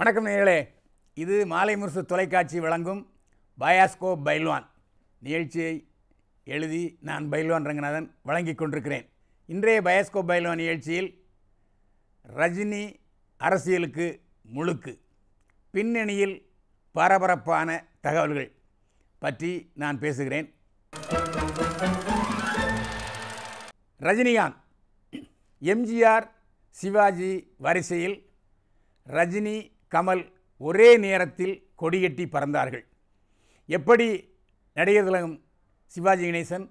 வணக்கம் நேர்களே இது மாலை முரசு தொலைக்காட்சி வழங்கும் பயாஸ்கோ பைல்வான் நிகழ்ச்சியை எழுதி நான் பைல்வான் ரங்கநாதன் வழங்கி கொண்டிருக்கிறேன் இன்றைய பயாஸ்கோ பைல்வான் நிகழ்ச்சியில் ரஜினி அரசியலுக்கு முழுக்கு பின்னணியில் பரபரப்பான தகவல்கள் பற்றி நான் பேசுகிறேன் ரஜினிகாந்த் எம்ஜிஆர் சிவாஜி வரிசையில் ரஜினி கமல் ஒரே நேரத்தில் கொடியட்டி பறந்தார்கள் எப்படி நடிகர் திலகம் சிவாஜி கணேசன்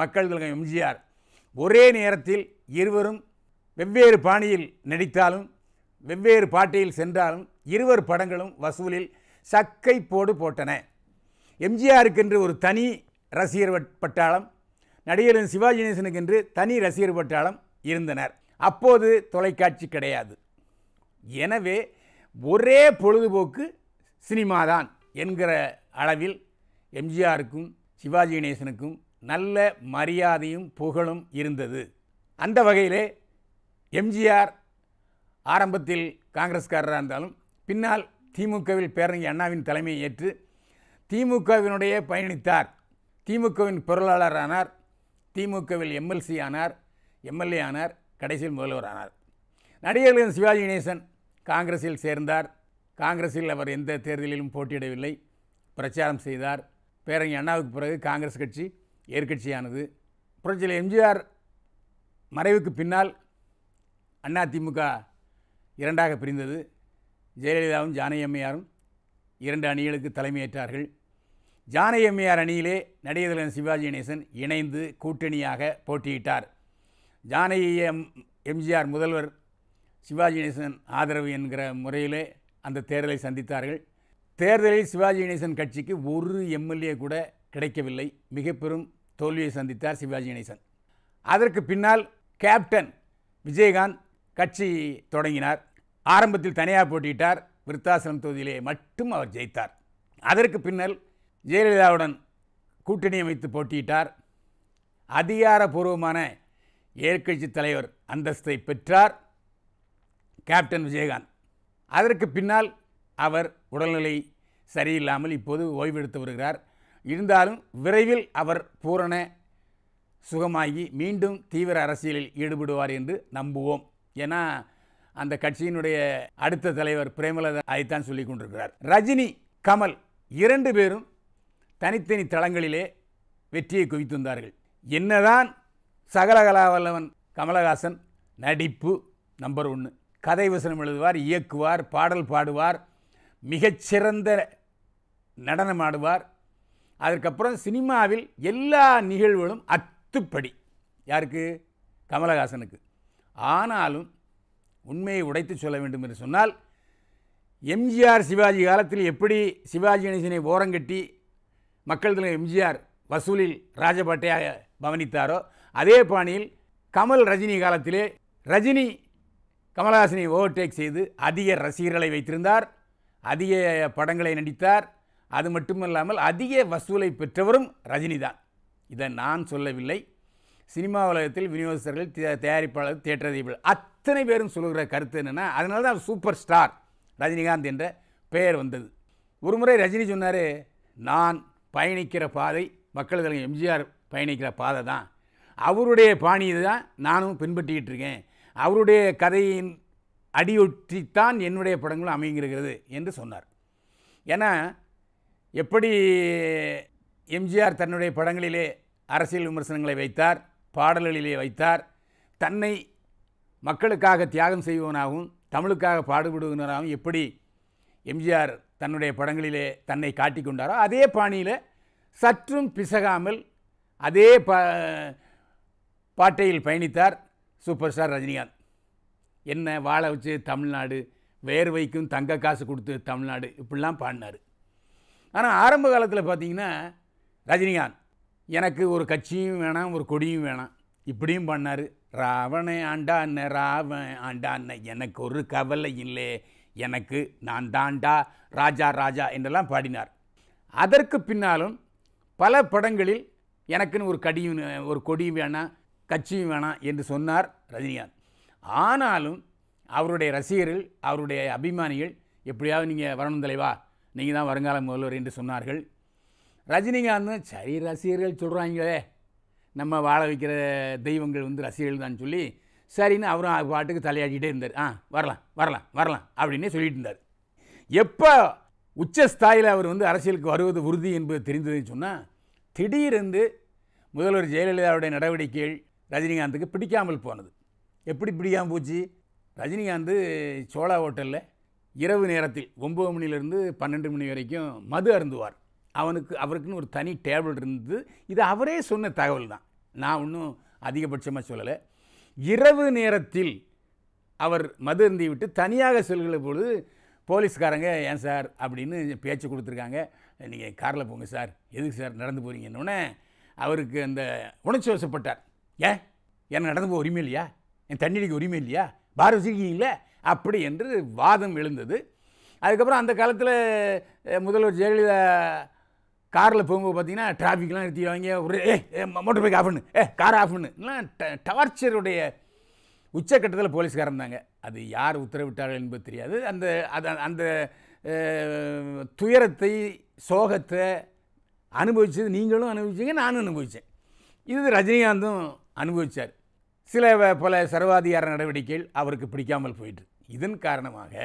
மக்கள் திலகம் எம்ஜிஆர் ஒரே நேரத்தில் இருவரும் வெவ்வேறு பாணியில் நடித்தாலும் வெவ்வேறு பாட்டையில் சென்றாலும் இருவர் படங்களும் வசூலில் சக்கை போடு போட்டன எம்ஜிஆருக்கென்று ஒரு தனி ரசிகர் பட்டாளம் நடிகரின் சிவாஜி கணேசனுக்கென்று தனி ரசிகர் பட்டாளம் இருந்தனர் அப்போது தொலைக்காட்சி கிடையாது எனவே ஒரே பொழுதுபோக்கு சினிமா தான் என்கிற அளவில் எம்ஜிஆருக்கும் சிவாஜி கணேசனுக்கும் நல்ல மரியாதையும் புகழும் இருந்தது அந்த வகையிலே எம்ஜிஆர் ஆரம்பத்தில் காங்கிரஸ்காரராக இருந்தாலும் பின்னால் திமுகவில் பேரறிஞர் அண்ணாவின் தலைமையை ஏற்று திமுகவினுடைய பயணித்தார் திமுகவின் பொருளாளரானார் திமுகவில் எம்எல்சி ஆனார் எம்எல்ஏ ஆனார் கடைசியில் முதல்வரானார் நடிகர்கள் நடிகர்களின் சிவாஜி கணேசன் காங்கிரஸில் சேர்ந்தார் காங்கிரஸில் அவர் எந்த தேர்தலிலும் போட்டியிடவில்லை பிரச்சாரம் செய்தார் பேரங்க அண்ணாவுக்கு பிறகு காங்கிரஸ் கட்சி ஏற்கட்சியானது புரட்சியில் எம்ஜிஆர் மறைவுக்கு பின்னால் அண்ணா திமுக இரண்டாக பிரிந்தது ஜெயலலிதாவும் ஜானகி இரண்டு அணிகளுக்கு தலைமையேற்றார்கள் ஜானகி அம்மையார் அணியிலே நடிகதலன் சிவாஜி கணேசன் இணைந்து கூட்டணியாக போட்டியிட்டார் ஜானகி எம் எம்ஜிஆர் முதல்வர் சிவாஜி கணேசன் ஆதரவு என்கிற முறையிலே அந்த தேர்தலை சந்தித்தார்கள் தேர்தலில் சிவாஜி கணேசன் கட்சிக்கு ஒரு எம்எல்ஏ கூட கிடைக்கவில்லை மிக பெரும் தோல்வியை சந்தித்தார் சிவாஜி கணேசன் அதற்கு பின்னால் கேப்டன் விஜயகாந்த் கட்சி தொடங்கினார் ஆரம்பத்தில் தனியாக போட்டியிட்டார் விருத்தாசலம் தொகுதியிலே மட்டும் அவர் ஜெயித்தார் அதற்கு பின்னர் ஜெயலலிதாவுடன் கூட்டணி அமைத்து போட்டியிட்டார் அதிகாரபூர்வமான எதிர்கட்சி தலைவர் அந்தஸ்தை பெற்றார் கேப்டன் விஜயகாந்த் அதற்கு பின்னால் அவர் உடல்நிலை சரியில்லாமல் இப்போது ஓய்வெடுத்து வருகிறார் இருந்தாலும் விரைவில் அவர் பூரண சுகமாகி மீண்டும் தீவிர அரசியலில் ஈடுபடுவார் என்று நம்புவோம் ஏன்னா அந்த கட்சியினுடைய அடுத்த தலைவர் பிரேமலதா அதைத்தான் சொல்லி கொண்டிருக்கிறார் ரஜினி கமல் இரண்டு பேரும் தனித்தனி தளங்களிலே வெற்றியை வந்தார்கள் என்னதான் சகலகலாவல்லவன் கமலஹாசன் நடிப்பு நம்பர் ஒன்று கதை வசனம் எழுதுவார் இயக்குவார் பாடல் பாடுவார் மிகச்சிறந்த நடனம் ஆடுவார் அதற்கப்புறம் சினிமாவில் எல்லா நிகழ்வுகளும் அத்துப்படி யாருக்கு கமலஹாசனுக்கு ஆனாலும் உண்மையை உடைத்து சொல்ல வேண்டும் என்று சொன்னால் எம்ஜிஆர் சிவாஜி காலத்தில் எப்படி சிவாஜி கணேசனை ஓரங்கட்டி மக்கள் தலைவர் எம்ஜிஆர் வசூலில் ராஜபாட்டையாக பவனித்தாரோ அதே பாணியில் கமல் ரஜினி காலத்திலே ரஜினி கமலஹாசனை ஓவர்டேக் செய்து அதிக ரசிகர்களை வைத்திருந்தார் அதிக படங்களை நடித்தார் அது மட்டுமல்லாமல் அதிக வசூலை பெற்றவரும் ரஜினி தான் இதை நான் சொல்லவில்லை சினிமா உலகத்தில் விநியோகஸ்தர்கள் தயாரிப்பாளர் தியேட்டர் அதிபர்கள் அத்தனை பேரும் சொல்கிற கருத்து என்னென்னா அதனால தான் சூப்பர் ஸ்டார் ரஜினிகாந்த் என்ற பெயர் வந்தது ஒரு முறை ரஜினி சொன்னார் நான் பயணிக்கிற பாதை மக்கள் தலைவர் எம்ஜிஆர் பயணிக்கிற பாதை தான் அவருடைய பாணியை தான் நானும் பின்பற்றிக்கிட்டு இருக்கேன் அவருடைய கதையின் அடியொற்றித்தான் என்னுடைய படங்களும் அமைங்கிறது என்று சொன்னார் ஏன்னா எப்படி எம்ஜிஆர் தன்னுடைய படங்களிலே அரசியல் விமர்சனங்களை வைத்தார் பாடல்களிலே வைத்தார் தன்னை மக்களுக்காக தியாகம் செய்வனாகவும் தமிழுக்காக பாடுபடுவனாகவும் எப்படி எம்ஜிஆர் தன்னுடைய படங்களிலே தன்னை காட்டிக் கொண்டாரோ அதே பாணியில் சற்றும் பிசகாமல் அதே பா பாட்டையில் பயணித்தார் சூப்பர் ஸ்டார் ரஜினிகாந்த் என்ன வாழை வச்சு தமிழ்நாடு வேர்வைக்கும் தங்க காசு கொடுத்து தமிழ்நாடு இப்படிலாம் பாடினார் ஆனால் ஆரம்ப காலத்தில் பார்த்திங்கன்னா ரஜினிகாந்த் எனக்கு ஒரு கட்சியும் வேணாம் ஒரு கொடியும் வேணாம் இப்படியும் பண்ணார் ராவணே ஆண்டான்ன ராவன் ஆண்டான்ன எனக்கு ஒரு கவலை இல்லை எனக்கு நான் தாண்டா ராஜா ராஜா என்றெல்லாம் பாடினார் அதற்கு பின்னாலும் பல படங்களில் எனக்குன்னு ஒரு கடியும் ஒரு கொடியும் வேணாம் கட்சியும் வேணாம் என்று சொன்னார் ரஜினிகாந்த் ஆனாலும் அவருடைய ரசிகர்கள் அவருடைய அபிமானிகள் எப்படியாவது நீங்கள் வரணும் தலைவா நீங்கள் தான் வருங்கால முதல்வர் என்று சொன்னார்கள் ரஜினிகாந்த் சரி ரசிகர்கள் சொல்கிறாங்களே நம்ம வாழ வைக்கிற தெய்வங்கள் வந்து ரசிகர்கள் தான் சொல்லி சரின்னு அவரும் பாட்டுக்கு தலையாட்டிகிட்டே இருந்தார் ஆ வரலாம் வரலாம் வரலாம் அப்படின்னே சொல்லிட்டு இருந்தார் எப்போ உச்சஸ்தாயில் அவர் வந்து அரசியலுக்கு வருவது உறுதி என்பது தெரிந்ததுன்னு சொன்னால் திடீரென்று முதல்வர் ஜெயலலிதாவுடைய நடவடிக்கைகள் ரஜினிகாந்துக்கு பிடிக்காமல் போனது எப்படி பிடிக்காமல் போச்சு ரஜினிகாந்த் சோழா ஹோட்டலில் இரவு நேரத்தில் ஒம்பது மணிலேருந்து பன்னெண்டு மணி வரைக்கும் மது அருந்துவார் அவனுக்கு அவருக்குன்னு ஒரு தனி டேபிள் இருந்தது இது அவரே சொன்ன தகவல் தான் நான் ஒன்றும் அதிகபட்சமாக சொல்லலை இரவு நேரத்தில் அவர் மது அருந்தி விட்டு தனியாக செல்கிற பொழுது போலீஸ்காரங்க ஏன் சார் அப்படின்னு பேச்சு கொடுத்துருக்காங்க நீங்கள் காரில் போங்க சார் எதுக்கு சார் நடந்து போகிறீங்கன்னொன்னே அவருக்கு அந்த உணர்ச்சி வசப்பட்டார் ஏன் எனக்கு நடந்து போக உரிமை இல்லையா என் தண்ணீருக்கு உரிமை இல்லையா பார் வச்சுருக்கீங்களே அப்படி என்று வாதம் எழுந்தது அதுக்கப்புறம் அந்த காலத்தில் முதல்வர் ஜெயலலிதா காரில் போகும்போது பார்த்தீங்கன்னா டிராஃபிக்லாம் நிறுத்திடுவாங்க ஒரு ஏ மோட்டர் பைக் ஆஃப் பண்ணு ஏ கார் ஆஃப் பண்ணுலாம் டார்ச்சருடைய உச்சக்கட்டத்தில் போலீஸ்காரன் தாங்க அது யார் உத்தரவிட்டார்கள் என்பது தெரியாது அந்த அது அந்த துயரத்தை சோகத்தை அனுபவித்தது நீங்களும் அனுபவிச்சிங்க நானும் அனுபவித்தேன் இது ரஜினிகாந்தும் அனுபவித்தார் சில பல சர்வாதிகார நடவடிக்கைகள் அவருக்கு பிடிக்காமல் போயிட்டு இதன் காரணமாக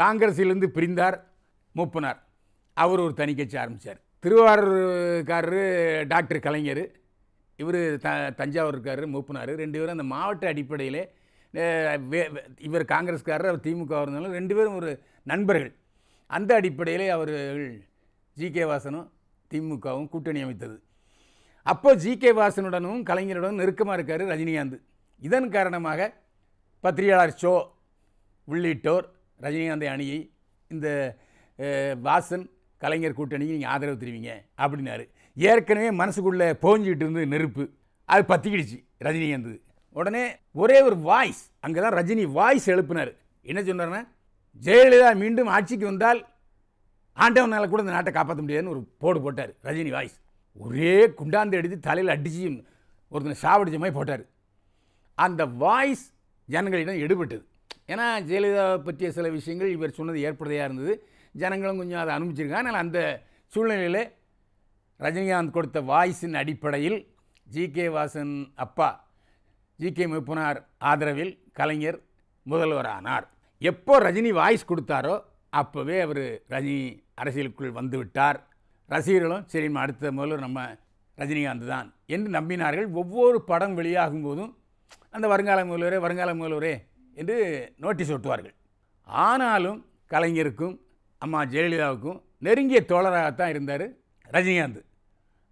காங்கிரஸிலிருந்து பிரிந்தார் மூப்பனார் அவர் ஒரு தனி கட்சி ஆரம்பித்தார் திருவாரூர்காரர் டாக்டர் கலைஞர் இவர் த தஞ்சாவூர்காரர் மூப்பனார் ரெண்டு பேரும் அந்த மாவட்ட அடிப்படையில் இவர் காங்கிரஸ்காரர் அவர் திமுக இருந்தாலும் ரெண்டு பேரும் ஒரு நண்பர்கள் அந்த அடிப்படையில் அவர்கள் ஜி கே வாசனும் திமுகவும் கூட்டணி அமைத்தது அப்போ ஜி கே வாசனுடனும் கலைஞருடனும் நெருக்கமாக இருக்கார் ரஜினிகாந்த் இதன் காரணமாக பத்திரிகையாளர் ஷோ உள்ளிட்டோர் ரஜினிகாந்தை அணியை இந்த வாசன் கலைஞர் கூட்டணிக்கு நீங்கள் ஆதரவு தெரிவிங்க அப்படின்னாரு ஏற்கனவே மனசுக்குள்ளே போஞ்சிக்கிட்டு இருந்து நெருப்பு அது பற்றிக்கிடுச்சு ரஜினிகாந்த் உடனே ஒரே ஒரு வாய்ஸ் அங்கே தான் ரஜினி வாய்ஸ் எழுப்பினார் என்ன சொன்னார்னா ஜெயலலிதா மீண்டும் ஆட்சிக்கு வந்தால் ஆண்டவனால் கூட இந்த நாட்டை காப்பாற்ற முடியாதுன்னு ஒரு போடு போட்டார் ரஜினி வாய்ஸ் ஒரே குண்டாந்து எடுத்து தலையில் அடிச்சு ஒருத்தனை சாவடிச்ச மாதிரி போட்டார் அந்த வாய்ஸ் ஜனங்களிடம் எடுபட்டது ஏன்னா ஜெயலலிதா பற்றிய சில விஷயங்கள் இவர் சொன்னது ஏற்படுதையாக இருந்தது ஜனங்களும் கொஞ்சம் அதை அனுப்பிச்சிருக்காங்க அந்த சூழ்நிலையில் ரஜினிகாந்த் கொடுத்த வாய்ஸின் அடிப்படையில் ஜி கே வாசன் அப்பா ஜி கே முப்பனார் ஆதரவில் கலைஞர் முதல்வரானார் எப்போ ரஜினி வாய்ஸ் கொடுத்தாரோ அப்போவே அவர் ரஜினி அரசியலுக்குள் வந்துவிட்டார் ரசிகர்களும் சரிம்மா அடுத்த முதல்ல நம்ம ரஜினிகாந்த் தான் என்று நம்பினார்கள் ஒவ்வொரு படம் வெளியாகும் போதும் அந்த வருங்கால முதல்வரே வருங்கால முதல்வரே என்று நோட்டீஸ் ஒட்டுவார்கள் ஆனாலும் கலைஞருக்கும் அம்மா ஜெயலலிதாவுக்கும் நெருங்கிய தோழராகத்தான் இருந்தார் ரஜினிகாந்த்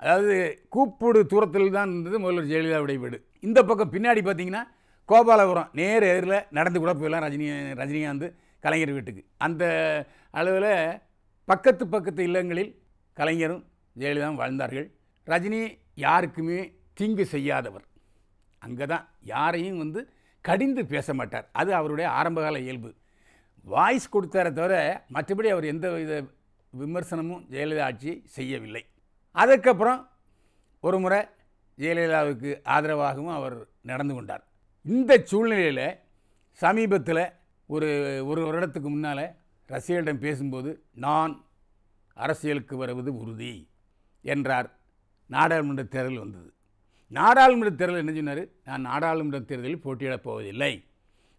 அதாவது கூப்பிடு தூரத்தில் தான் இருந்தது முதல்வர் ஜெயலலிதாவுடைய வீடு இந்த பக்கம் பின்னாடி பார்த்திங்கன்னா கோபாலபுரம் நேர் எதிரில் நடந்து கூட போயிடலாம் ரஜினி ரஜினிகாந்த் கலைஞர் வீட்டுக்கு அந்த அளவில் பக்கத்து பக்கத்து இல்லங்களில் கலைஞரும் ஜெயலலிதாவும் வாழ்ந்தார்கள் ரஜினி யாருக்குமே தீங்கு செய்யாதவர் அங்கே தான் யாரையும் வந்து கடிந்து பேச மாட்டார் அது அவருடைய ஆரம்பகால இயல்பு வாய்ஸ் கொடுத்தார தவிர மற்றபடி அவர் எந்த வித விமர்சனமும் ஜெயலலிதா ஆட்சி செய்யவில்லை அதுக்கப்புறம் ஒரு முறை ஜெயலலிதாவுக்கு ஆதரவாகவும் அவர் நடந்து கொண்டார் இந்த சூழ்நிலையில் சமீபத்தில் ஒரு ஒரு வருடத்துக்கு முன்னால் ரசிகர்களிடம் பேசும்போது நான் அரசியலுக்கு வருவது உறுதி என்றார் நாடாளுமன்ற தேர்தல் வந்தது நாடாளுமன்ற தேர்தல் என்ன சொன்னார் நான் நாடாளுமன்ற தேர்தலில் போட்டியிடப் போவதில்லை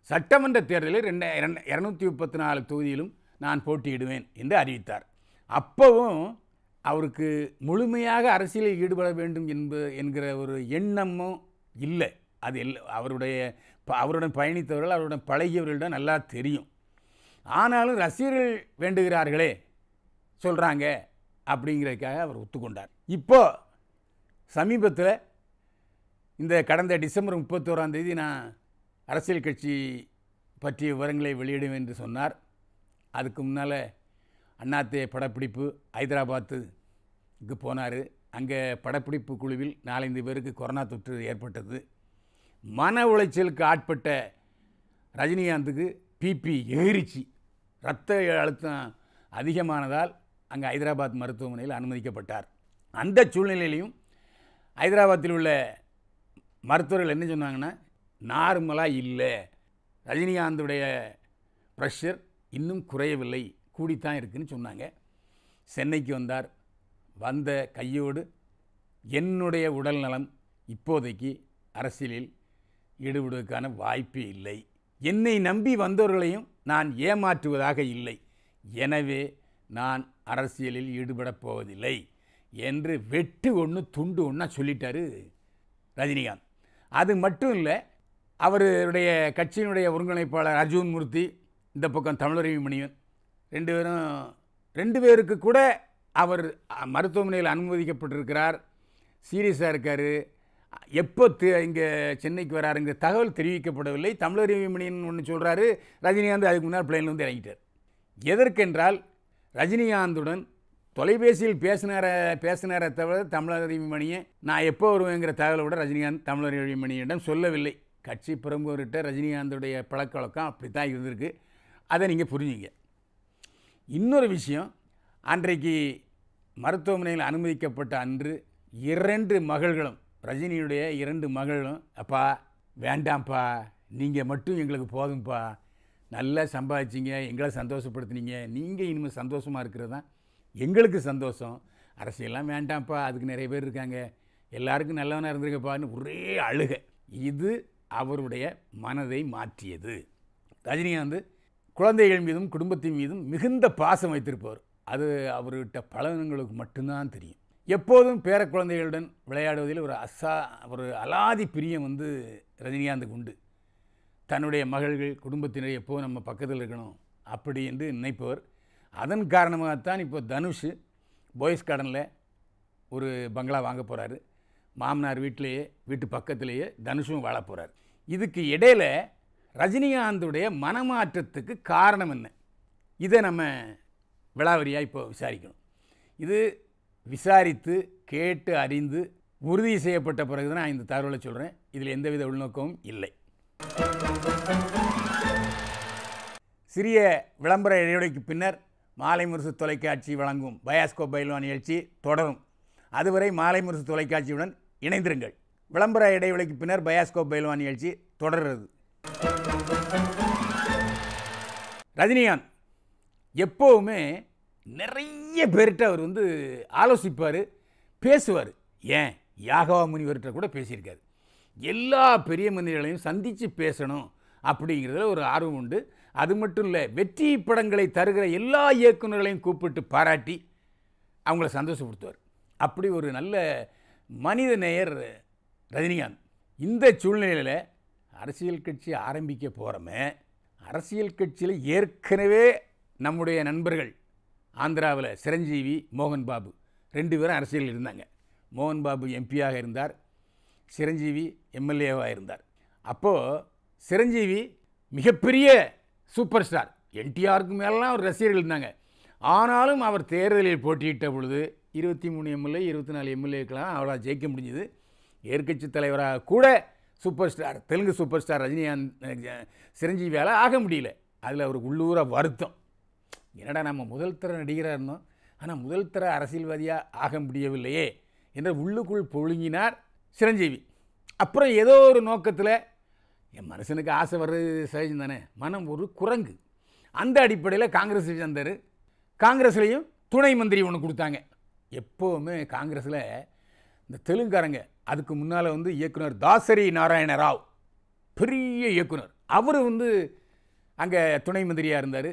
சட்டமன்ற தேர்தலில் ரெண்டு இரநூத்தி முப்பத்தி நாலு தொகுதியிலும் நான் போட்டியிடுவேன் என்று அறிவித்தார் அப்போவும் அவருக்கு முழுமையாக அரசியலில் ஈடுபட வேண்டும் என்பது என்கிற ஒரு எண்ணமும் இல்லை அது எல் அவருடைய அவருடன் பயணித்தவர்கள் அவருடன் பழகியவர்களிடம் நல்லா தெரியும் ஆனாலும் ரசிகர்கள் வேண்டுகிறார்களே சொல்கிறாங்க அப்படிங்கிறதுக்காக அவர் ஒத்துக்கொண்டார் இப்போது சமீபத்தில் இந்த கடந்த டிசம்பர் தேதி நான் அரசியல் கட்சி பற்றிய விவரங்களை வெளியிடும் என்று சொன்னார் அதுக்கு முன்னால் அண்ணாத்தே படப்பிடிப்பு ஹைதராபாத்துக்கு போனார் அங்கே படப்பிடிப்பு குழுவில் நாலஞ்சு பேருக்கு கொரோனா தொற்று ஏற்பட்டது மன உளைச்சலுக்கு ஆட்பட்ட ரஜினிகாந்துக்கு பிபி எகிரிச்சி ரத்த அழுத்தம் அதிகமானதால் அங்கே ஹைதராபாத் மருத்துவமனையில் அனுமதிக்கப்பட்டார் அந்த சூழ்நிலையிலையும் ஹைதராபாத்தில் உள்ள மருத்துவர்கள் என்ன சொன்னாங்கன்னா நார்மலாக இல்லை ரஜினிகாந்துடைய ப்ரெஷர் இன்னும் குறையவில்லை கூடித்தான் இருக்குதுன்னு சொன்னாங்க சென்னைக்கு வந்தார் வந்த கையோடு என்னுடைய உடல் நலம் இப்போதைக்கு அரசியலில் ஈடுபடுவதற்கான வாய்ப்பு இல்லை என்னை நம்பி வந்தவர்களையும் நான் ஏமாற்றுவதாக இல்லை எனவே நான் அரசியலில் ஈடுபடப் போவதில்லை என்று வெட்டு ஒன்று துண்டு ஒன்றா சொல்லிட்டாரு ரஜினிகாந்த் அது மட்டும் இல்லை அவருடைய கட்சியினுடைய ஒருங்கிணைப்பாளர் அர்ஜுன் மூர்த்தி இந்த பக்கம் தமிழறிவி மணியன் ரெண்டு பேரும் ரெண்டு பேருக்கு கூட அவர் மருத்துவமனையில் அனுமதிக்கப்பட்டிருக்கிறார் சீரியஸாக இருக்கார் எப்போ இங்கே சென்னைக்கு வராருங்கிற தகவல் தெரிவிக்கப்படவில்லை தமிழறிவி மணியன் ஒன்று சொல்கிறாரு ரஜினிகாந்த் அதுக்கு முன்னால் பிளேன்லேருந்து இறங்கிட்டார் எதற்கென்றால் ரஜினிகாந்துடன் தொலைபேசியில் பேசினார பேசினார தவிர தமிழர் மணியை நான் எப்போ வருவேங்கிற தகவலை விட ரஜினிகாந்த் தமிழர் மணியிடம் சொல்லவில்லை கட்சி பிரமுகர்கிட்ட ரஜினிகாந்துடைய பழக்க வழக்கம் அப்படி தான் இருந்திருக்கு அதை நீங்கள் புரிஞ்சுங்க இன்னொரு விஷயம் அன்றைக்கு மருத்துவமனையில் அனுமதிக்கப்பட்ட அன்று இரண்டு மகள்களும் ரஜினியுடைய இரண்டு மகளும் அப்பா வேண்டாம்ப்பா நீங்கள் மட்டும் எங்களுக்கு போதும்ப்பா நல்லா சம்பாதிச்சிங்க எங்களை சந்தோஷப்படுத்துனீங்க நீங்கள் இனிமேல் சந்தோஷமாக இருக்கிறது தான் எங்களுக்கு சந்தோஷம் அரசியெல்லாம் வேண்டாம்ப்பா அதுக்கு நிறைய பேர் இருக்காங்க எல்லாருக்கும் நல்லவனாக இருந்திருக்கப்பான்னு ஒரே அழுக இது அவருடைய மனதை மாற்றியது ரஜினிகாந்த் குழந்தைகள் மீதும் குடும்பத்தின் மீதும் மிகுந்த பாசம் வைத்திருப்பவர் அது அவர்கிட்ட பலனங்களுக்கு மட்டும்தான் தெரியும் எப்போதும் பேர குழந்தைகளுடன் விளையாடுவதில் ஒரு அசா ஒரு அலாதி பிரியம் வந்து ரஜினிகாந்துக்கு உண்டு தன்னுடைய மகள்கள் குடும்பத்தினர் எப்போது நம்ம பக்கத்தில் இருக்கணும் அப்படி என்று நினைப்பவர் அதன் காரணமாகத்தான் இப்போ தனுஷ் பாய்ஸ் கார்டனில் ஒரு பங்களா வாங்க போகிறாரு மாமனார் வீட்டிலேயே வீட்டு பக்கத்திலேயே தனுஷும் வாழ போகிறார் இதுக்கு இடையில் ரஜினிகாந்துடைய மனமாற்றத்துக்கு காரணம் என்ன இதை நம்ம விழாவரியாக இப்போ விசாரிக்கணும் இது விசாரித்து கேட்டு அறிந்து உறுதி செய்யப்பட்ட பிறகு தான் நான் இந்த தகவலை சொல்கிறேன் இதில் எந்தவித உள்நோக்கமும் இல்லை சிறிய விளம்பர இடைவெளிக்கு பின்னர் மாலை முரசு தொலைக்காட்சி வழங்கும் பயாஸ்கோ பைலோ நிகழ்ச்சி தொடரும் அதுவரை மாலை முரசு தொலைக்காட்சியுடன் இணைந்திருங்கள் விளம்பர இடைவெளிக்கு பின்னர் பயாஸ்கோ பைலோ நிகழ்ச்சி தொடர்கிறது ரஜினிகாந்த் எப்போவுமே நிறைய பேர்கிட்ட அவர் வந்து ஆலோசிப்பார் பேசுவார் ஏன் யாகவா முனிவர்கிட்ட கூட பேசியிருக்காரு எல்லா பெரிய மனிதர்களையும் சந்தித்து பேசணும் அப்படிங்கிறதுல ஒரு ஆர்வம் உண்டு அது மட்டும் இல்லை வெற்றி படங்களை தருகிற எல்லா இயக்குநர்களையும் கூப்பிட்டு பாராட்டி அவங்கள சந்தோஷப்படுத்துவார் அப்படி ஒரு நல்ல மனித நேயர் ரஜினிகாந்த் இந்த சூழ்நிலையில் அரசியல் கட்சி ஆரம்பிக்க போகிறோமே அரசியல் கட்சியில் ஏற்கனவே நம்முடைய நண்பர்கள் ஆந்திராவில் சிரஞ்சீவி மோகன் பாபு ரெண்டு பேரும் அரசியலில் இருந்தாங்க மோகன் பாபு எம்பியாக இருந்தார் சிரஞ்சீவி எம்எல்ஏவாக இருந்தார் அப்போது சிரஞ்சீவி மிகப்பெரிய சூப்பர் ஸ்டார் என்டிஆருக்கு மேலாம் அவர் ரசிகர்கள் இருந்தாங்க ஆனாலும் அவர் தேர்தலில் போட்டியிட்ட பொழுது இருபத்தி மூணு எம்எல்ஏ இருபத்தி நாலு எம்எல்ஏக்கெல்லாம் அவரால் ஜெயிக்க முடிஞ்சுது எதிர்கட்சி தலைவராக கூட super star Telugu super star Rajinikanth சிரஞ்சீவியால் ஆக முடியல அதில் அவருக்கு உள்ளூராக வருத்தம் என்னடா நம்ம முதல் தர நடிகராக இருந்தோம் ஆனால் முதல் தர அரசியல்வாதியாக ஆக முடியவில்லையே என்ற உள்ளுக்குள் பொழுங்கினார் சிரஞ்சீவி அப்புறம் ஏதோ ஒரு நோக்கத்தில் என் மனுஷனுக்கு ஆசை வர்றது சகஜம் தானே மனம் ஒரு குரங்கு அந்த அடிப்படையில் காங்கிரஸ் சேர்ந்தார் காங்கிரஸ்லேயும் துணை மந்திரி ஒன்று கொடுத்தாங்க எப்போவுமே காங்கிரஸில் இந்த தெலுங்காரங்க அதுக்கு முன்னால் வந்து இயக்குனர் தாசரி நாராயண ராவ் பெரிய இயக்குனர் அவர் வந்து அங்கே துணை மந்திரியாக இருந்தார்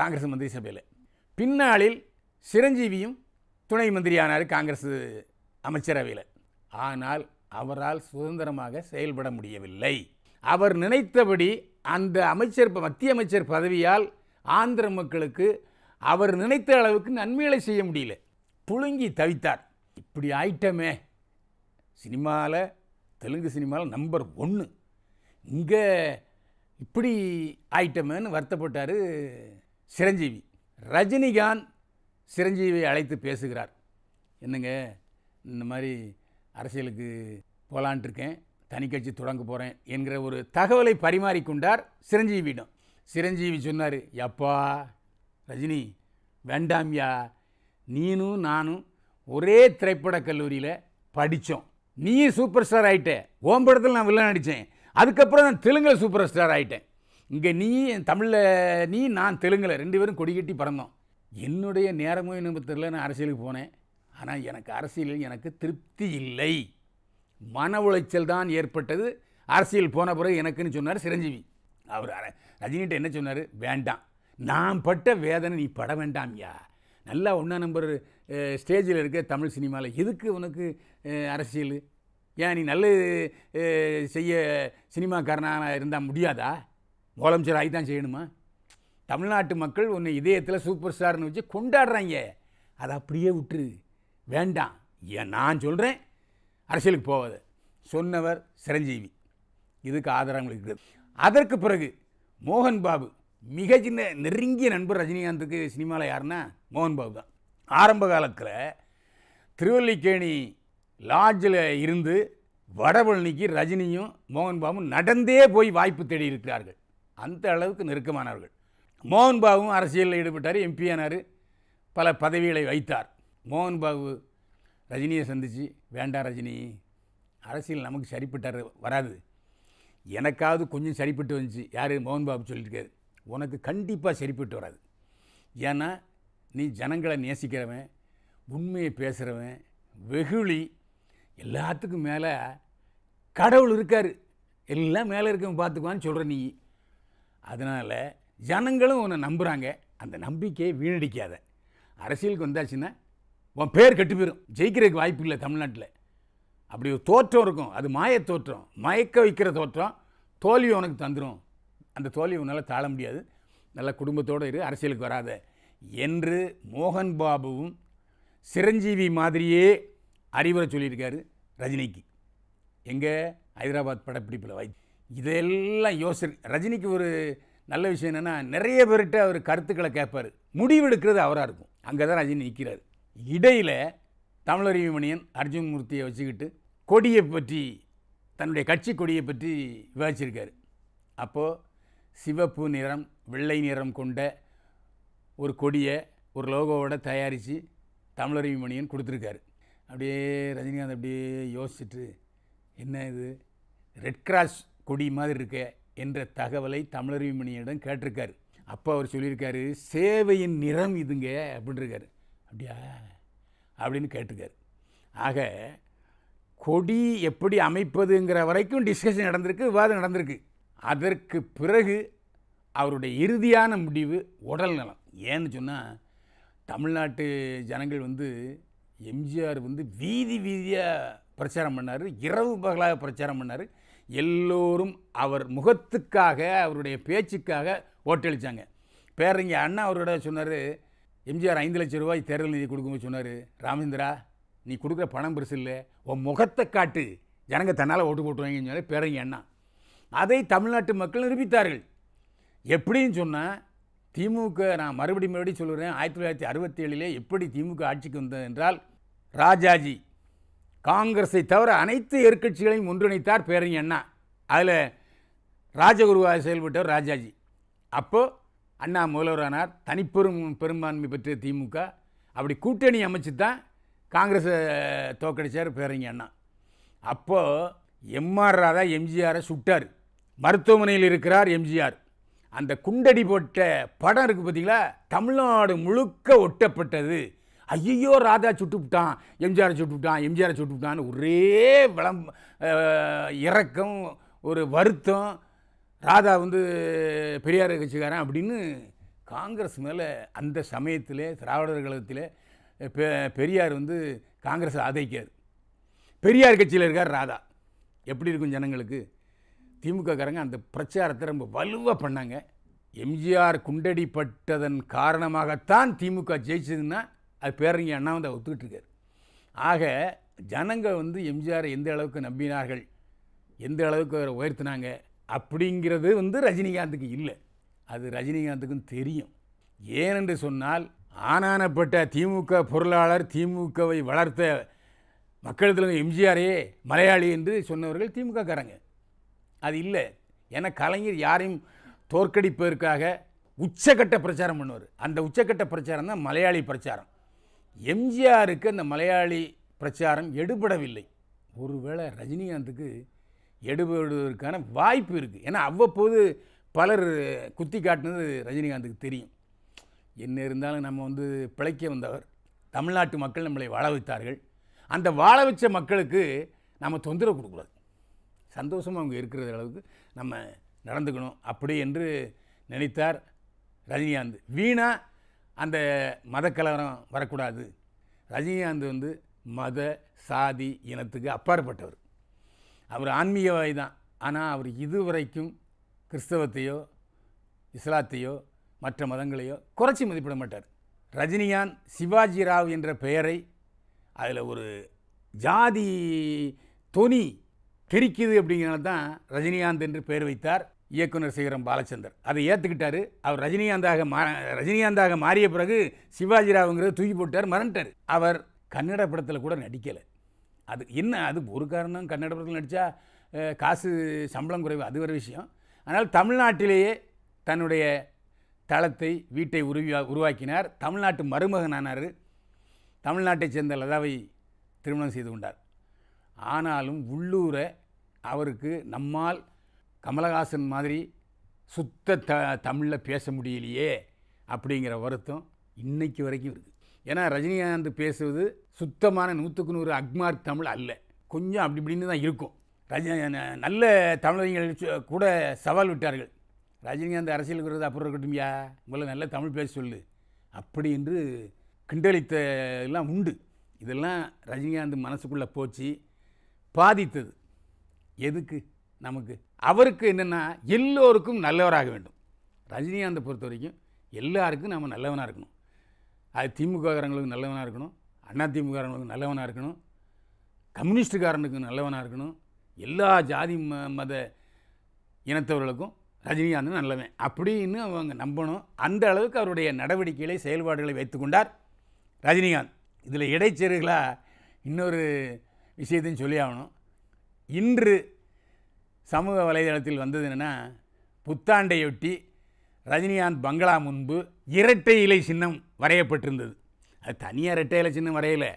காங்கிரஸ் மந்திரி சபையில் பின்னாளில் சிரஞ்சீவியும் துணை மந்திரியானார் காங்கிரஸ் அமைச்சரவையில் ஆனால் அவரால் சுதந்திரமாக செயல்பட முடியவில்லை அவர் நினைத்தபடி அந்த அமைச்சர் மத்திய அமைச்சர் பதவியால் ஆந்திர மக்களுக்கு அவர் நினைத்த அளவுக்கு நன்மைகளை செய்ய முடியல புழுங்கி தவித்தார் இப்படி ஆயிட்டமே சினிமாவில் தெலுங்கு சினிமாவில் நம்பர் ஒன்று இங்கே இப்படி ஆயிட்டமேன்னு வருத்தப்பட்டார் சிரஞ்சீவி ரஜினிகாந்த் சிரஞ்சீவியை அழைத்து பேசுகிறார் என்னங்க இந்த மாதிரி அரசியலுக்கு போகலான்ட்ருக்கேன் தனி கட்சி தொடங்க போகிறேன் என்கிற ஒரு தகவலை பரிமாறிக்கொண்டார் சிரஞ்சீவியிடம் சிரஞ்சீவி சொன்னார் எப்பா ரஜினி வேண்டாம்யா நீனும் நானும் ஒரே திரைப்பட கல்லூரியில் படித்தோம் நீ சூப்பர் ஸ்டார் ஆகிட்டேன் ஓம் படத்தில் நான் வில்லன் நடித்தேன் அதுக்கப்புறம் நான் தெலுங்கில் சூப்பர் ஸ்டார் ஆகிட்டேன் இங்கே நீ தமிழில் நீ நான் தெலுங்கில் ரெண்டு பேரும் கொடிக்கட்டி பறந்தோம் என்னுடைய நேரமும் நிமித்தத்தில் நான் அரசியலுக்கு போனேன் ஆனால் எனக்கு அரசியலில் எனக்கு திருப்தி இல்லை மன உளைச்சல் தான் ஏற்பட்டது அரசியல் போன பிறகு எனக்குன்னு சொன்னார் சிரஞ்சீவி அவர் ரஜினிகிட்ட என்ன சொன்னார் வேண்டாம் நான் பட்ட வேதனை நீ பட வேண்டாம்யா நல்லா ஒன்றா நம்பர் ஸ்டேஜில் இருக்க தமிழ் சினிமாவில் எதுக்கு உனக்கு அரசியல் ஏன் நீ நல்ல செய்ய சினிமாக்காரனாக இருந்தால் முடியாதா முதலமைச்சர் ஆகி தான் செய்யணுமா தமிழ்நாட்டு மக்கள் உன்னை இதயத்தில் சூப்பர் ஸ்டார்னு வச்சு கொண்டாடுறாங்க அதை அப்படியே விட்டுரு வேண்டாம் ஏன் நான் சொல்கிறேன் அரசியலுக்கு போவது சொன்னவர் சிரஞ்சீவி இதுக்கு ஆதாரம் இருக்குது அதற்கு பிறகு மோகன் பாபு மிக சின்ன நெருங்கிய நண்பர் ரஜினிகாந்துக்கு சினிமாவில் யாருன்னா மோகன் பாபு தான் ஆரம்ப காலத்தில் திருவல்லிக்கேணி லாட்ஜில் இருந்து வடபழனிக்கு ரஜினியும் மோகன் பாபும் நடந்தே போய் வாய்ப்பு தேடி இருக்கிறார்கள் அந்த அளவுக்கு நெருக்கமானவர்கள் மோகன் பாபும் அரசியலில் ஈடுபட்டார் எம்பி ஆனார் பல பதவிகளை வைத்தார் மோகன் பாபு ரஜினியை சந்தித்து வேண்டாம் ரஜினி அரசியல் நமக்கு சரிப்பட்டார் வராது எனக்காவது கொஞ்சம் சரிப்பட்டு வந்துச்சு யார் மோகன் பாபு சொல்லியிருக்காரு உனக்கு கண்டிப்பாக சரிப்பட்டு வராது ஏன்னா நீ ஜனங்களை நேசிக்கிறவன் உண்மையை பேசுகிறவன் வெகுளி எல்லாத்துக்கும் மேலே கடவுள் இருக்கார் எல்லாம் மேலே இருக்க பார்த்துக்குவான்னு சொல்கிற நீ அதனால் ஜனங்களும் உன்னை நம்புகிறாங்க அந்த நம்பிக்கையை வீணடிக்காத அரசியலுக்கு வந்தாச்சுன்னா உன் பேர் கெட்டு போயிடும் ஜெயிக்கிறதுக்கு வாய்ப்பு இல்லை தமிழ்நாட்டில் அப்படி ஒரு தோற்றம் இருக்கும் அது மாய தோற்றம் மயக்க வைக்கிற தோற்றம் தோல்வி உனக்கு தந்துடும் அந்த தோல்வி உன்னால் தாழ முடியாது நல்ல குடும்பத்தோடு இரு அரசியலுக்கு வராத என்று மோகன் பாபுவும் சிரஞ்சீவி மாதிரியே அறிவுரை சொல்லியிருக்காரு ரஜினிக்கு எங்கே ஹைதராபாத் படப்பிடிப்பில் வை இதெல்லாம் யோசனை ரஜினிக்கு ஒரு நல்ல விஷயம் என்னென்னா நிறைய பேர்கிட்ட அவர் கருத்துக்களை கேட்பார் முடிவெடுக்கிறது அவராக இருக்கும் அங்கே தான் ரஜினி நிற்கிறார் இடையில் தமிழறிவுமணியன் அர்ஜுன் மூர்த்தியை வச்சுக்கிட்டு கொடியை பற்றி தன்னுடைய கட்சி கொடியை பற்றி விவாதிச்சிருக்காரு அப்போது சிவப்பு நிறம் வெள்ளை நிறம் கொண்ட ஒரு கொடியை ஒரு லோகோவோட தயாரித்து தமிழறிவுமணியன் கொடுத்துருக்காரு அப்படியே ரஜினிகாந்த் அப்படியே யோசிச்சுட்டு என்ன இது ரெட் கிராஸ் கொடி மாதிரி இருக்க என்ற தகவலை தமிழறிவுமணியிடம் கேட்டிருக்காரு அப்போ அவர் சொல்லியிருக்காரு சேவையின் நிறம் இதுங்க அப்படின்ட்டுருக்காரு அப்படியா அப்படின்னு கேட்டிருக்காரு ஆக கொடி எப்படி அமைப்பதுங்கிற வரைக்கும் டிஸ்கஷன் நடந்திருக்கு விவாதம் நடந்திருக்கு அதற்கு பிறகு அவருடைய இறுதியான முடிவு உடல் நலம் ஏன்னு சொன்னால் தமிழ்நாட்டு ஜனங்கள் வந்து எம்ஜிஆர் வந்து வீதி வீதியாக பிரச்சாரம் பண்ணார் இரவு பகலாக பிரச்சாரம் பண்ணார் எல்லோரும் அவர் முகத்துக்காக அவருடைய பேச்சுக்காக ஓட்டளித்தாங்க பேரறிஞர் அண்ணா அவரோட சொன்னார் எம்ஜிஆர் ஐந்து லட்சம் ரூபாய் தேர்தல் நிதி கொடுக்கும்போது சொன்னார் ராமேந்திரா நீ கொடுக்குற பணம் பெருசு இல்லை உன் முகத்தை காட்டு ஜனங்க தன்னால் ஓட்டு போட்டுருவாங்கன்னு சொன்னால் பேரங்க அண்ணா அதை தமிழ்நாட்டு மக்கள் நிரூபித்தார்கள் எப்படின்னு சொன்னால் திமுக நான் மறுபடியும் மறுபடியும் சொல்கிறேன் ஆயிரத்தி தொள்ளாயிரத்தி அறுபத்தி ஏழிலே எப்படி திமுக ஆட்சிக்கு வந்தது என்றால் ராஜாஜி காங்கிரஸை தவிர அனைத்து எதிர்கட்சிகளையும் ஒன்றிணைத்தார் பேரங்க அண்ணா அதில் ராஜகுருவாக செயல்பட்டவர் ராஜாஜி அப்போது அண்ணா முதல்வரானார் தனிப்பெரும் பெரும்பான்மை பெற்ற திமுக அப்படி கூட்டணி அமைச்சு தான் காங்கிரஸை தோக்கடித்தார் பேரறிஞர் அண்ணா அப்போது எம்ஆர் ராதா எம்ஜிஆரை சுட்டார் மருத்துவமனையில் இருக்கிறார் எம்ஜிஆர் அந்த குண்டடி போட்ட படம் இருக்குது பார்த்தீங்களா தமிழ்நாடு முழுக்க ஒட்டப்பட்டது ஐயோ ராதா விட்டான் எம்ஜிஆரை விட்டான் எம்ஜிஆரை விட்டான்னு ஒரே விளம் இறக்கம் ஒரு வருத்தம் ராதா வந்து பெரியார் கட்சிக்காரன் அப்படின்னு காங்கிரஸ் மேலே அந்த சமயத்தில் திராவிடர் கழகத்தில் பெரியார் வந்து காங்கிரஸை ஆதரிக்காது பெரியார் கட்சியில் இருக்கார் ராதா எப்படி இருக்கும் ஜனங்களுக்கு திமுகக்காரங்க அந்த பிரச்சாரத்தை ரொம்ப வலுவாக பண்ணாங்க எம்ஜிஆர் குண்டடிப்பட்டதன் காரணமாகத்தான் திமுக ஜெயிச்சதுன்னா அது பேரறிஞர் அண்ணா வந்து ஒத்துக்கிட்டு இருக்கார் ஆக ஜனங்கள் வந்து எம்ஜிஆரை எந்த அளவுக்கு நம்பினார்கள் எந்த அளவுக்கு உயர்த்தினாங்க அப்படிங்கிறது வந்து ரஜினிகாந்துக்கு இல்லை அது ரஜினிகாந்துக்கும் தெரியும் ஏனென்று சொன்னால் ஆனானப்பட்ட திமுக பொருளாளர் திமுகவை வளர்த்த மக்களத்தில் எம்ஜிஆரையே மலையாளி என்று சொன்னவர்கள் திமுக காரங்க அது இல்லை ஏன்னா கலைஞர் யாரையும் தோற்கடிப்பதற்காக உச்சக்கட்ட பிரச்சாரம் பண்ணுவார் அந்த உச்சக்கட்ட பிரச்சாரம் தான் மலையாளி பிரச்சாரம் எம்ஜிஆருக்கு அந்த மலையாளி பிரச்சாரம் எடுபடவில்லை ஒருவேளை ரஜினிகாந்துக்கு எடுபடுவதற்கான வாய்ப்பு இருக்குது ஏன்னா அவ்வப்போது பலர் குத்தி காட்டினது ரஜினிகாந்துக்கு தெரியும் என்ன இருந்தாலும் நம்ம வந்து பிழைக்க வந்தவர் தமிழ்நாட்டு மக்கள் நம்மளை வாழ வைத்தார்கள் அந்த வாழ வச்ச மக்களுக்கு நம்ம தொந்தரவு கொடுக்கக்கூடாது சந்தோஷமாக அவங்க இருக்கிற அளவுக்கு நம்ம நடந்துக்கணும் அப்படி என்று நினைத்தார் ரஜினிகாந்த் வீணா அந்த மதக்கலவரம் வரக்கூடாது ரஜினிகாந்த் வந்து மத சாதி இனத்துக்கு அப்பாற்பட்டவர் அவர் ஆன்மீகவாதி தான் ஆனால் அவர் இதுவரைக்கும் கிறிஸ்தவத்தையோ இஸ்லாத்தையோ மற்ற மதங்களையோ குறைச்சி மதிப்பிட மாட்டார் ரஜினிகாந்த் சிவாஜி ராவ் என்ற பெயரை அதில் ஒரு ஜாதி தொனி தெரிக்குது அப்படிங்கிறனால தான் ரஜினிகாந்த் என்று பெயர் வைத்தார் இயக்குனர் சிகரம் பாலச்சந்தர் அதை ஏற்றுக்கிட்டார் அவர் ரஜினிகாந்தாக மா ரஜினிகாந்தாக மாறிய பிறகு சிவாஜி ராவுங்கிறத தூக்கி போட்டார் மறந்துட்டார் அவர் கன்னட படத்தில் கூட நடிக்கலை அது என்ன அது ஒரு காரணம் கன்னட படத்தில் நடித்தா காசு சம்பளம் குறைவு அது ஒரு விஷயம் ஆனால் தமிழ்நாட்டிலேயே தன்னுடைய தளத்தை வீட்டை உருவா உருவாக்கினார் தமிழ்நாட்டு மருமகனானார் தமிழ்நாட்டைச் சேர்ந்த லதாவை திருமணம் செய்து கொண்டார் ஆனாலும் உள்ளூரை அவருக்கு நம்மால் கமலஹாசன் மாதிரி சுத்த த தமிழில் பேச முடியலையே அப்படிங்கிற வருத்தம் இன்றைக்கு வரைக்கும் இருக்குது ஏன்னா ரஜினிகாந்த் பேசுவது சுத்தமான நூற்றுக்கு நூறு அக்மார்க் தமிழ் அல்ல கொஞ்சம் அப்படி இப்படின்னு தான் இருக்கும் ரஜினி நல்ல தமிழறிஞர்கள் கூட சவால் விட்டார்கள் ரஜினிகாந்த் அரசியல் வருது அப்புறம் இருக்கட்டும் யா உங்களை நல்ல தமிழ் பேச சொல்லு அப்படி என்று கிண்டளித்த எல்லாம் உண்டு இதெல்லாம் ரஜினிகாந்த் மனசுக்குள்ளே போச்சு பாதித்தது எதுக்கு நமக்கு அவருக்கு என்னென்னா எல்லோருக்கும் நல்லவராக வேண்டும் ரஜினிகாந்தை பொறுத்த வரைக்கும் எல்லாருக்கும் நம்ம நல்லவனாக இருக்கணும் அது திமுககாரங்களுக்கு நல்லவனாக இருக்கணும் அதிமுககாரனுக்கு நல்லவனாக இருக்கணும் கம்யூனிஸ்டுக்காரனுக்கு நல்லவனாக இருக்கணும் எல்லா ஜாதி ம மத இனத்தவர்களுக்கும் ரஜினிகாந்த் நல்லவன் அப்படின்னு அவங்க நம்பணும் அந்த அளவுக்கு அவருடைய நடவடிக்கைகளை செயல்பாடுகளை வைத்துக்கொண்டார் ரஜினிகாந்த் இதில் இடைச்செருகளாக இன்னொரு விஷயத்தையும் சொல்லி ஆகணும் இன்று சமூக வலைதளத்தில் வந்தது என்னென்னா புத்தாண்டையொட்டி ரஜினிகாந்த் பங்களா முன்பு இரட்டை இலை சின்னம் வரையப்பட்டிருந்தது அது தனியாக ரெட்டையில சின்ன வரையில்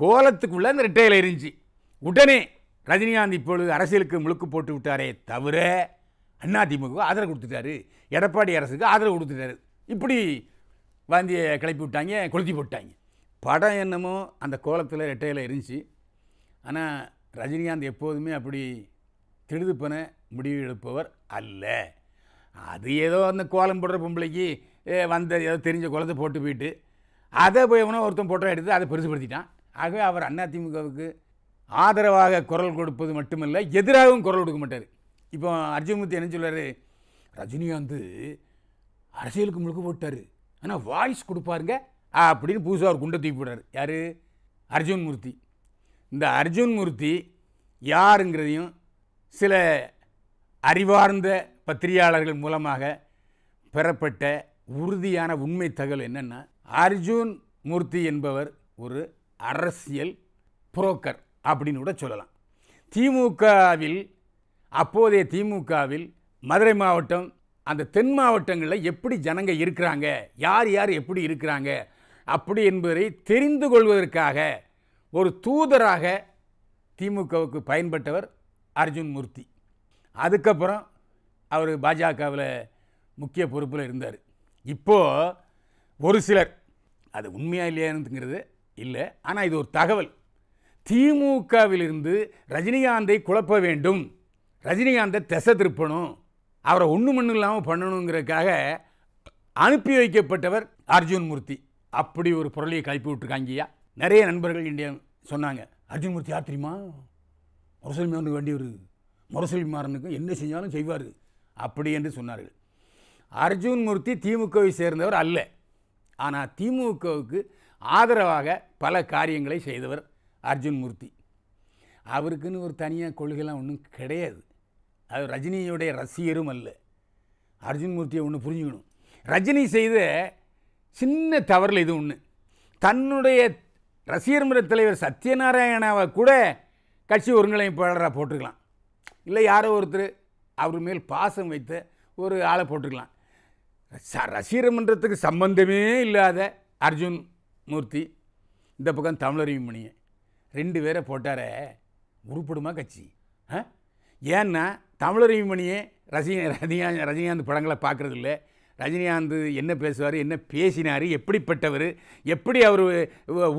கோலத்துக்குள்ளே அந்த ரெட்டையில இருந்துச்சு உடனே ரஜினிகாந்த் இப்பொழுது அரசியலுக்கு முழுக்கு போட்டு விட்டாரே தவிர அதிமுக ஆதரவு கொடுத்துட்டாரு எடப்பாடி அரசுக்கு ஆதரவு கொடுத்துட்டாரு இப்படி வாந்தியை கிளப்பி விட்டாங்க கொளுத்தி போட்டாங்க படம் என்னமோ அந்த கோலத்தில் ரெட்டையில் இருந்துச்சு ஆனால் ரஜினிகாந்த் எப்போதுமே அப்படி திடுதுப்பன முடிவு எடுப்பவர் அல்ல அது ஏதோ அந்த கோலம் போடுற பொம்பளைக்கு வந்த ஏதோ தெரிஞ்ச குளத்தை போட்டு போயிட்டு அதை போய் எவனோ ஒருத்தன் போட்டோ எடுத்து அதை பெருசுபடுத்திட்டான் ஆகவே அவர் அதிமுகவுக்கு ஆதரவாக குரல் கொடுப்பது மட்டுமல்ல எதிராகவும் குரல் கொடுக்க மாட்டார் இப்போ அர்ஜுன்மூர்த்தி என்ன சொல்கிறாரு ரஜினிகாந்த் அரசியலுக்கு முழுக்க போட்டார் ஆனால் வாய்ஸ் கொடுப்பாருங்க அப்படின்னு புதுசாக ஒரு குண்டை தூக்கி போடுறார் யார் அர்ஜுன் மூர்த்தி இந்த அர்ஜுன் மூர்த்தி யாருங்கிறதையும் சில அறிவார்ந்த பத்திரிகையாளர்கள் மூலமாக பெறப்பட்ட உறுதியான உண்மை தகவல் என்னென்னா அர்ஜுன் மூர்த்தி என்பவர் ஒரு அரசியல் புரோக்கர் அப்படின்னு கூட சொல்லலாம் திமுகவில் அப்போதைய திமுகவில் மதுரை மாவட்டம் அந்த தென் மாவட்டங்களில் எப்படி ஜனங்க இருக்கிறாங்க யார் யார் எப்படி இருக்கிறாங்க அப்படி என்பதை தெரிந்து கொள்வதற்காக ஒரு தூதராக திமுகவுக்கு பயன்பட்டவர் அர்ஜுன் மூர்த்தி அதுக்கப்புறம் அவர் பாஜகவில் முக்கிய பொறுப்பில் இருந்தார் இப்போது ஒரு சிலர் அது உண்மையாக இல்லையானுங்கிறது இல்லை ஆனால் இது ஒரு தகவல் திமுகவிலிருந்து ரஜினிகாந்தை குழப்ப வேண்டும் ரஜினிகாந்தை திசை திருப்பணும் அவரை ஒன்று மண்ணும் இல்லாமல் பண்ணணுங்கிறதுக்காக அனுப்பி வைக்கப்பட்டவர் அர்ஜுன் மூர்த்தி அப்படி ஒரு பொருளையை கலப்பி விட்டுருக்காங்கய்யா நிறைய நண்பர்கள் இண்டியா சொன்னாங்க அர்ஜுன் மூர்த்தி யார் தெரியுமா முரசலிமாரனுக்கு வேண்டிய ஒரு முரசலிமாரனுக்கு என்ன செஞ்சாலும் செய்வார் அப்படி என்று சொன்னார்கள் அர்ஜுன் மூர்த்தி திமுகவை சேர்ந்தவர் அல்ல ஆனால் திமுகவுக்கு ஆதரவாக பல காரியங்களை செய்தவர் அர்ஜுன் மூர்த்தி அவருக்குன்னு ஒரு தனியாக கொள்கைலாம் ஒன்றும் கிடையாது அது ரஜினியுடைய ரசிகரும் அல்ல அர்ஜுன் மூர்த்தியை ஒன்று புரிஞ்சுக்கணும் ரஜினி செய்த சின்ன தவறில் இது ஒன்று தன்னுடைய ரசிகர் முறை தலைவர் சத்யநாராயணாவை கூட கட்சி ஒருங்கிணைப்பாளராக போட்டுக்கலாம் இல்லை யாரோ ஒருத்தர் அவர் மேல் பாசம் வைத்த ஒரு ஆளை போட்டுக்கலாம் ரசிகரமன்றத்துக்கு சம்பந்தமே இல்லாத அர்ஜுன் மூர்த்தி இந்த பக்கம் தமிழறிவுமணியன் ரெண்டு பேரை போட்டார உருப்படுமா கட்சி ஏன்னா தமிழறிவுமணியே ரஜினி ரஜினிகாந்த் ரஜினிகாந்த் படங்களை பார்க்குறது இல்லை ரஜினிகாந்த் என்ன பேசுவார் என்ன பேசினார் எப்படிப்பட்டவர் எப்படி அவர்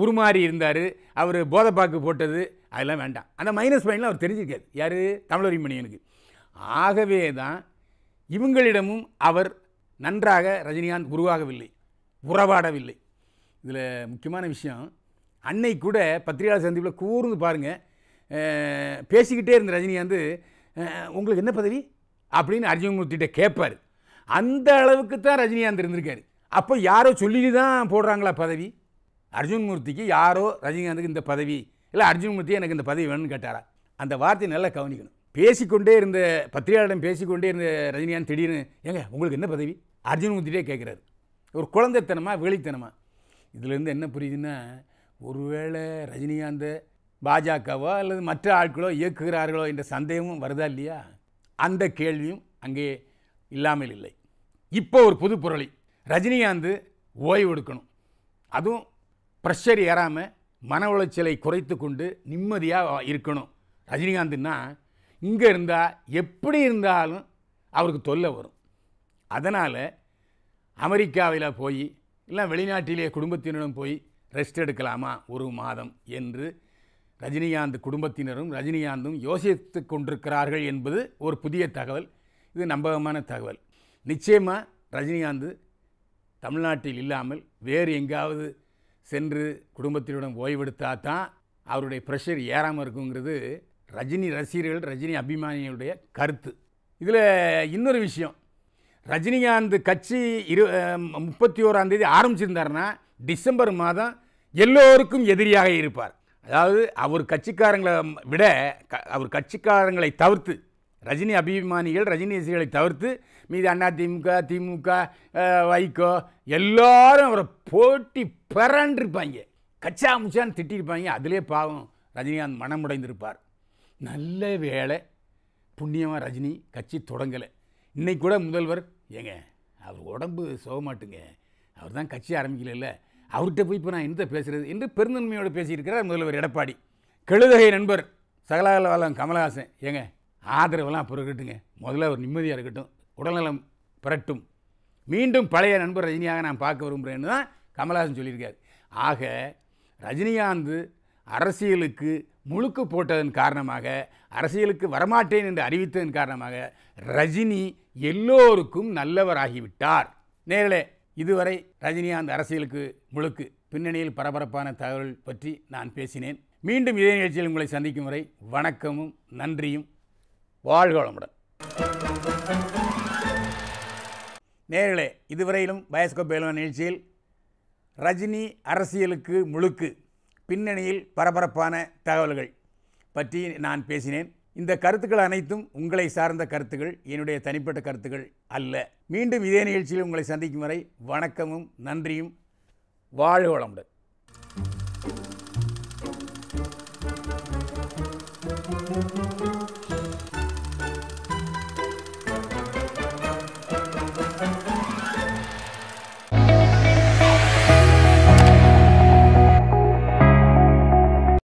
உருமாறி இருந்தார் அவர் போதைப்பாக்கு போட்டது அதெல்லாம் வேண்டாம் அந்த மைனஸ் பாயிண்ட்லாம் அவர் தெரிஞ்சிருக்காது யார் மணியனுக்கு ஆகவே தான் இவங்களிடமும் அவர் நன்றாக ரஜினிகாந்த் உருவாகவில்லை உறவாடவில்லை இதில் முக்கியமான விஷயம் அன்னை கூட பத்திரிகையாளர் சந்திப்பில் கூர்ந்து பாருங்கள் பேசிக்கிட்டே இருந்த ரஜினிகாந்த் உங்களுக்கு என்ன பதவி அப்படின்னு அர்ஜுன்மூர்த்திகிட்ட கேட்பார் அந்த அளவுக்கு தான் ரஜினிகாந்த் இருந்திருக்காரு அப்போ யாரோ சொல்லிட்டு தான் போடுறாங்களா பதவி அர்ஜுன் மூர்த்திக்கு யாரோ ரஜினிகாந்துக்கு இந்த பதவி இல்லை அர்ஜுன் மூர்த்தி எனக்கு இந்த பதவி வேணும்னு கேட்டாரா அந்த வார்த்தையை நல்லா கவனிக்கணும் பேசிக்கொண்டே இருந்த பத்திரிகையாளரிடம் பேசிக்கொண்டே இருந்த ரஜினிகாந்த் திடீர்னு ஏங்க உங்களுக்கு என்ன பதவி அர்ஜுன் கேட்குறாரு ஒரு குழந்தைத்தனமா வேலைத்தனமா இதுலேருந்து என்ன புரியுதுன்னா ஒருவேளை ரஜினிகாந்தை பாஜகவோ அல்லது மற்ற ஆட்களோ இயக்குகிறார்களோ என்ற சந்தேகமும் வருதா இல்லையா அந்த கேள்வியும் அங்கே இல்லாமல் இல்லை இப்போ ஒரு புது புரளி ரஜினிகாந்த் ஓய்வு எடுக்கணும் அதுவும் ப்ரெஷர் ஏறாமல் மன உளைச்சலை குறைத்து கொண்டு நிம்மதியாக இருக்கணும் ரஜினிகாந்த்னா இங்கே இருந்தால் எப்படி இருந்தாலும் அவருக்கு தொல்லை வரும் அதனால் அமெரிக்காவில் போய் இல்லை வெளிநாட்டிலே குடும்பத்தினரும் போய் ரெஸ்ட் எடுக்கலாமா ஒரு மாதம் என்று ரஜினிகாந்த் குடும்பத்தினரும் ரஜினிகாந்தும் யோசித்து கொண்டிருக்கிறார்கள் என்பது ஒரு புதிய தகவல் இது நம்பகமான தகவல் நிச்சயமாக ரஜினிகாந்த் தமிழ்நாட்டில் இல்லாமல் வேறு எங்காவது சென்று குடும்பத்தினுடன் ஓய்வெடுத்தால் தான் அவருடைய ப்ரெஷர் ஏறாமல் இருக்குங்கிறது ரஜினி ரசிகர்கள் ரஜினி அபிமானிகளுடைய கருத்து இதில் இன்னொரு விஷயம் ரஜினிகாந்த் கட்சி இரு முப்பத்தி ஓராந்தேதி ஆரம்பிச்சிருந்தாருன்னா டிசம்பர் மாதம் எல்லோருக்கும் எதிரியாக இருப்பார் அதாவது அவர் கட்சிக்காரங்களை விட க அவர் கட்சிக்காரங்களை தவிர்த்து ரஜினி அபிமானிகள் ரஜினி ரசிகளை தவிர்த்து மீது அண்ணா திமுக திமுக வைகோ எல்லோரும் அவரை போட்டி பிறண்டிருப்பாங்க கச்சா முச்சான்னு திட்டிருப்பாங்க அதிலே பாவம் ரஜினிகாந்த் மனமுடைந்திருப்பார் நல்ல வேலை புண்ணியமாக ரஜினி கட்சி தொடங்கலை இன்றைக்கி கூட முதல்வர் ஏங்க அவர் உடம்பு சோகமாட்டுங்க அவர் தான் கட்சி ஆரம்பிக்கல அவர்கிட்ட போய் இப்போ நான் என்ன பேசுகிறது என்று பெருந்தன்மையோடு பேசியிருக்கிறார் முதல்வர் எடப்பாடி கெழுதகை நண்பர் சகலாகலவாளம் கமலஹாசன் ஏங்க ஆதரவெல்லாம் அப்புறம் முதல்ல அவர் நிம்மதியாக இருக்கட்டும் உடல்நலம் பிறட்டும் மீண்டும் பழைய நண்பர் ரஜினியாக நான் பார்க்க விரும்புகிறேன்னு தான் கமலஹாசன் சொல்லியிருக்கார் ஆக ரஜினிகாந்த் அரசியலுக்கு முழுக்கு போட்டதன் காரணமாக அரசியலுக்கு வரமாட்டேன் என்று அறிவித்ததன் காரணமாக ரஜினி எல்லோருக்கும் நல்லவராகிவிட்டார் நேரலே இதுவரை ரஜினிகாந்த் அரசியலுக்கு முழுக்கு பின்னணியில் பரபரப்பான தகவல் பற்றி நான் பேசினேன் மீண்டும் இதே நிகழ்ச்சியில் உங்களை சந்திக்கும் வரை வணக்கமும் நன்றியும் வாழ்கோளமுடன் நேரலே இதுவரையிலும் பயஸ்கோ பேலோ நிகழ்ச்சியில் ரஜினி அரசியலுக்கு முழுக்கு பின்னணியில் பரபரப்பான தகவல்கள் பற்றி நான் பேசினேன் இந்த கருத்துக்கள் அனைத்தும் உங்களை சார்ந்த கருத்துக்கள் என்னுடைய தனிப்பட்ட கருத்துக்கள் அல்ல மீண்டும் இதே நிகழ்ச்சியில் உங்களை சந்திக்கும் வரை வணக்கமும் நன்றியும் வாழ்வளமுடன்